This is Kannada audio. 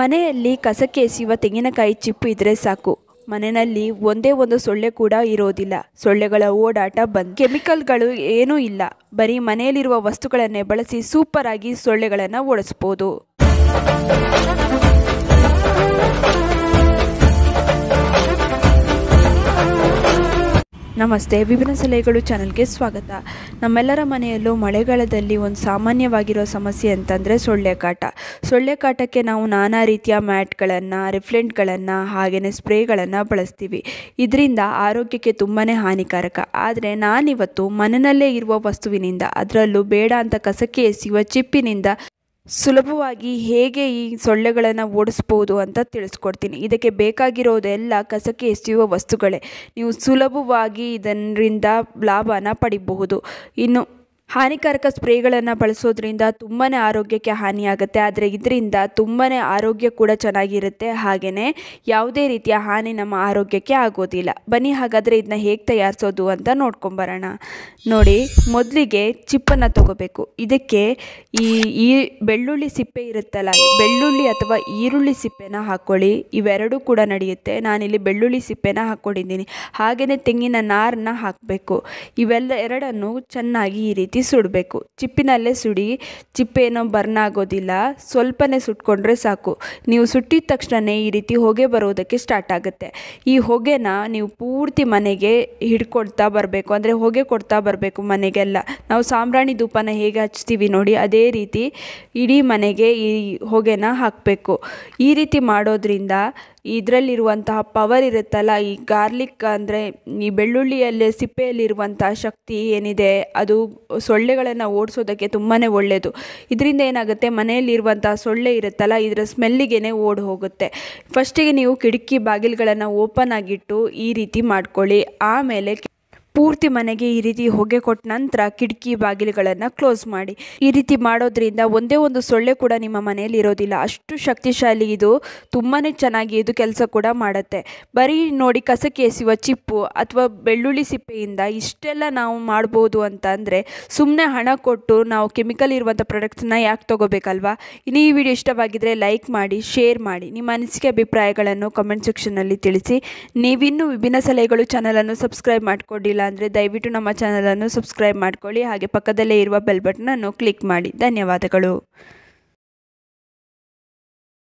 ಮನೆಯಲ್ಲಿ ಕಸಕ್ಕೆ ಎಸೆಯುವ ತೆಂಗಿನಕಾಯಿ ಚಿಪ್ಪು ಇದ್ರೆ ಸಾಕು ಮನೆಯಲ್ಲಿ ಒಂದೇ ಒಂದು ಸೊಳ್ಳೆ ಕೂಡ ಇರೋದಿಲ್ಲ ಸೊಳ್ಳೆಗಳ ಓಡಾಟ ಬಂದ್ ಕೆಮಿಕಲ್ಗಳು ಏನೂ ಇಲ್ಲ ಬರೀ ಮನೆಯಲ್ಲಿರುವ ವಸ್ತುಗಳನ್ನೇ ಬಳಸಿ ಸೂಪರ್ ಆಗಿ ಸೊಳ್ಳೆಗಳನ್ನು ಓಡಿಸ್ಬೋದು ನಮಸ್ತೆ ವಿಭಿನ್ನ ಸಲಹೆಗಳು ಚಾನಲ್ಗೆ ಸ್ವಾಗತ ನಮ್ಮೆಲ್ಲರ ಮನೆಯಲ್ಲೂ ಮಳೆಗಾಲದಲ್ಲಿ ಒಂದು ಸಾಮಾನ್ಯವಾಗಿರೋ ಸಮಸ್ಯೆ ಅಂತಂದರೆ ಸೊಳ್ಳೆ ಕಾಟ ಸೊಳ್ಳೆ ಕಾಟಕ್ಕೆ ನಾವು ನಾನಾ ರೀತಿಯ ಮ್ಯಾಟ್ಗಳನ್ನು ರಿಫ್ಲೆಂಟ್ಗಳನ್ನು ಹಾಗೆಯೇ ಸ್ಪ್ರೇಗಳನ್ನು ಬಳಸ್ತೀವಿ ಇದರಿಂದ ಆರೋಗ್ಯಕ್ಕೆ ತುಂಬಾ ಹಾನಿಕಾರಕ ಆದರೆ ನಾನಿವತ್ತು ಮನೆಯಲ್ಲೇ ಇರುವ ವಸ್ತುವಿನಿಂದ ಅದರಲ್ಲೂ ಬೇಡ ಅಂತ ಕಸಕ್ಕೆ ಎಸೆಯುವ ಚಿಪ್ಪಿನಿಂದ ಸುಲಭವಾಗಿ ಹೇಗೆ ಈ ಸೊಳ್ಳೆಗಳನ್ನು ಓಡಿಸ್ಬೋದು ಅಂತ ತಿಳಿಸ್ಕೊಡ್ತೀನಿ ಇದಕ್ಕೆ ಬೇಕಾಗಿರೋದೆಲ್ಲ ಕಸಕ್ಕೆ ಎಸೆಯುವ ವಸ್ತುಗಳೇ ನೀವು ಸುಲಭವಾಗಿ ಇದರಿಂದ ಲಾಭನ ಪಡಿಬಹುದು ಇನ್ನು ಹಾನಿಕಾರಕ ಸ್ಪ್ರೇಗಳನ್ನು ಬಳಸೋದ್ರಿಂದ ತುಂಬಾ ಆರೋಗ್ಯಕ್ಕೆ ಹಾನಿಯಾಗುತ್ತೆ ಆದರೆ ಇದರಿಂದ ತುಂಬಾ ಆರೋಗ್ಯ ಕೂಡ ಚೆನ್ನಾಗಿರುತ್ತೆ ಹಾಗೆಯೇ ಯಾವುದೇ ರೀತಿಯ ಹಾನಿ ನಮ್ಮ ಆರೋಗ್ಯಕ್ಕೆ ಆಗೋದಿಲ್ಲ ಬನ್ನಿ ಹಾಗಾದರೆ ಇದನ್ನ ಹೇಗೆ ತಯಾರಿಸೋದು ಅಂತ ನೋಡ್ಕೊಂಬರೋಣ ನೋಡಿ ಮೊದಲಿಗೆ ಚಿಪ್ಪನ್ನು ತೊಗೋಬೇಕು ಇದಕ್ಕೆ ಈ ಈ ಬೆಳ್ಳುಳ್ಳಿ ಸಿಪ್ಪೆ ಇರುತ್ತಲ್ಲ ಬೆಳ್ಳುಳ್ಳಿ ಅಥವಾ ಈರುಳ್ಳಿ ಸಿಪ್ಪೆನ ಹಾಕ್ಕೊಳ್ಳಿ ಇವೆರಡೂ ಕೂಡ ನಡೆಯುತ್ತೆ ನಾನಿಲ್ಲಿ ಬೆಳ್ಳುಳ್ಳಿ ಸಿಪ್ಪೆನ ಹಾಕ್ಕೊಂಡಿದ್ದೀನಿ ಹಾಗೆಯೇ ತೆಂಗಿನ ನಾರನ್ನ ಹಾಕಬೇಕು ಇವೆಲ್ಲ ಎರಡನ್ನು ಚೆನ್ನಾಗಿ ಈ ರೀತಿ ರೀತಿ ಸುಡಬೇಕು ಚಿಪ್ಪಿನಲ್ಲೇ ಸುಡಿ ಚಿಪ್ಪೇನೋ ಬರ್ನ್ ಆಗೋದಿಲ್ಲ ಸ್ವಲ್ಪನೇ ಸುಟ್ಕೊಂಡ್ರೆ ಸಾಕು ನೀವು ಸುಟ್ಟಿದ ತಕ್ಷಣವೇ ಈ ರೀತಿ ಹೊಗೆ ಬರೋದಕ್ಕೆ ಸ್ಟಾರ್ಟ್ ಆಗುತ್ತೆ ಈ ಹೊಗೆನ ನೀವು ಪೂರ್ತಿ ಮನೆಗೆ ಹಿಡ್ಕೊಡ್ತಾ ಬರಬೇಕು ಅಂದರೆ ಹೊಗೆ ಕೊಡ್ತಾ ಬರಬೇಕು ಮನೆಗೆಲ್ಲ ನಾವು ಸಾಂಬ್ರಾಣಿ ಧೂಪನ ಹೇಗೆ ಹಚ್ತೀವಿ ನೋಡಿ ಅದೇ ರೀತಿ ಇಡೀ ಮನೆಗೆ ಈ ಹೊಗೆನ ಹಾಕಬೇಕು ಈ ರೀತಿ ಮಾಡೋದ್ರಿಂದ ಇದರಲ್ಲಿರುವಂತಹ ಪವರ್ ಇರುತ್ತಲ್ಲ ಈ ಗಾರ್ಲಿಕ್ ಅಂದರೆ ಈ ಬೆಳ್ಳುಳ್ಳಿಯಲ್ಲಿ ಸಿಪ್ಪೆಯಲ್ಲಿರುವಂಥ ಶಕ್ತಿ ಏನಿದೆ ಅದು ಸೊಳ್ಳೆಗಳನ್ನು ಓಡಿಸೋದಕ್ಕೆ ತುಂಬಾ ಒಳ್ಳೆಯದು ಇದರಿಂದ ಏನಾಗುತ್ತೆ ಮನೆಯಲ್ಲಿರುವಂಥ ಸೊಳ್ಳೆ ಇರುತ್ತಲ್ಲ ಇದರ ಸ್ಮೆಲ್ಲಿಗೆ ಓಡಿ ಹೋಗುತ್ತೆ ಫಸ್ಟಿಗೆ ನೀವು ಕಿಟಕಿ ಬಾಗಿಲುಗಳನ್ನು ಓಪನ್ ಆಗಿಟ್ಟು ಈ ರೀತಿ ಮಾಡ್ಕೊಳ್ಳಿ ಆಮೇಲೆ ಪೂರ್ತಿ ಮನೆಗೆ ಈ ರೀತಿ ಹೊಗೆ ಕೊಟ್ಟ ನಂತರ ಕಿಟಕಿ ಬಾಗಿಲುಗಳನ್ನು ಕ್ಲೋಸ್ ಮಾಡಿ ಈ ರೀತಿ ಮಾಡೋದ್ರಿಂದ ಒಂದೇ ಒಂದು ಸೊಳ್ಳೆ ಕೂಡ ನಿಮ್ಮ ಮನೆಯಲ್ಲಿ ಇರೋದಿಲ್ಲ ಅಷ್ಟು ಶಕ್ತಿಶಾಲಿ ಇದು ತುಂಬಾ ಚೆನ್ನಾಗಿ ಇದು ಕೆಲಸ ಕೂಡ ಮಾಡುತ್ತೆ ಬರೀ ನೋಡಿ ಕಸಕ್ಕೆ ಎಸೆಯುವ ಚಿಪ್ಪು ಅಥವಾ ಬೆಳ್ಳುಳ್ಳಿ ಸಿಪ್ಪೆಯಿಂದ ಇಷ್ಟೆಲ್ಲ ನಾವು ಮಾಡ್ಬೋದು ಅಂತ ಅಂದರೆ ಸುಮ್ಮನೆ ಹಣ ಕೊಟ್ಟು ನಾವು ಕೆಮಿಕಲ್ ಇರುವಂಥ ಪ್ರಾಡಕ್ಟ್ಸ್ನ ಯಾಕೆ ತೊಗೋಬೇಕಲ್ವಾ ಇನ್ನು ಈ ವಿಡಿಯೋ ಇಷ್ಟವಾಗಿದ್ದರೆ ಲೈಕ್ ಮಾಡಿ ಶೇರ್ ಮಾಡಿ ನಿಮ್ಮ ಅನಿಸಿಕೆ ಅಭಿಪ್ರಾಯಗಳನ್ನು ಕಮೆಂಟ್ ಸೆಕ್ಷನ್ನಲ್ಲಿ ತಿಳಿಸಿ ನೀವಿನ್ನೂ ವಿಭಿನ್ನ ಸಲಹೆಗಳು ಚಾನಲನ್ನು ಸಬ್ಸ್ಕ್ರೈಬ್ ಮಾಡಿಕೊಂಡಿಲ್ಲ ಅಂದರೆ ದಯವಿಟ್ಟು ನಮ್ಮ ಚಾನಲನ್ನು ಸಬ್ಸ್ಕ್ರೈಬ್ ಮಾಡಿಕೊಳ್ಳಿ ಹಾಗೆ ಪಕ್ಕದಲ್ಲೇ ಇರುವ ಬೆಲ್ ಬಟನನ್ನು ಕ್ಲಿಕ್ ಮಾಡಿ ಧನ್ಯವಾದಗಳು